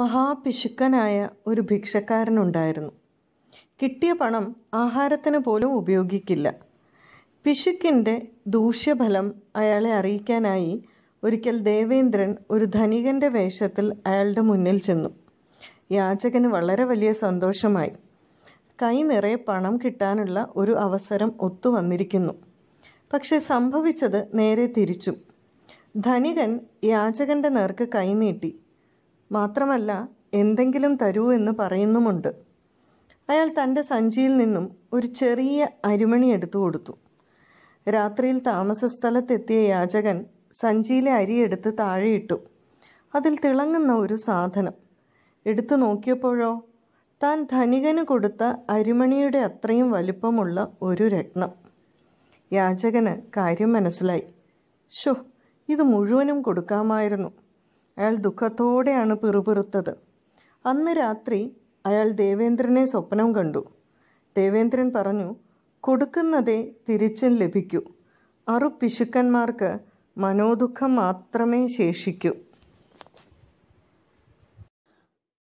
മഹാപിശുക്കനായ ഒരു ഭിക്ഷക്കാരനുണ്ടായിരുന്നു കിട്ടിയ പണം ആഹാരത്തിന് പോലും ഉപയോഗിക്കില്ല പിശുക്കിൻ്റെ ദൂഷ്യഫലം അയാളെ അറിയിക്കാനായി ഒരിക്കൽ ദേവേന്ദ്രൻ ഒരു ധനികൻ്റെ വേഷത്തിൽ അയാളുടെ മുന്നിൽ ചെന്നു യാചകന് വളരെ വലിയ സന്തോഷമായി കൈ നിറയെ പണം കിട്ടാനുള്ള ഒരു അവസരം ഒത്തു വന്നിരിക്കുന്നു പക്ഷെ സംഭവിച്ചത് നേരെ തിരിച്ചു ധനികൻ യാചകൻ്റെ നേർക്ക് കൈനീട്ടി മാത്രമല്ല എന്തെങ്കിലും തരൂ എന്ന് പറയുന്നുമുണ്ട് അയാൾ തൻ്റെ സഞ്ചിയിൽ നിന്നും ഒരു ചെറിയ അരിമണി എടുത്തു കൊടുത്തു രാത്രിയിൽ താമസ സ്ഥലത്തെത്തിയ യാചകൻ സഞ്ചിയിലെ അരിയെടുത്ത് താഴെയിട്ടു അതിൽ തിളങ്ങുന്ന ഒരു സാധനം എടുത്തു നോക്കിയപ്പോഴോ താൻ ധനികന് കൊടുത്ത അരിമണിയുടെ അത്രയും വലുപ്പമുള്ള ഒരു രത്നം യാചകന് കാര്യം മനസ്സിലായി ഷോ ഇത് മുഴുവനും കൊടുക്കാമായിരുന്നു അയാൾ ദുഃഖത്തോടെയാണ് പിറുപിറുത്തത് അന്ന് രാത്രി അയാൾ ദേവേന്ദ്രനെ സ്വപ്നം കണ്ടു ദേവേന്ദ്രൻ പറഞ്ഞു കൊടുക്കുന്നതേ തിരിച്ചും ലഭിക്കൂ അറു പിശുക്കന്മാർക്ക് മനോദുഃഖം മാത്രമേ ശേഷിക്കൂ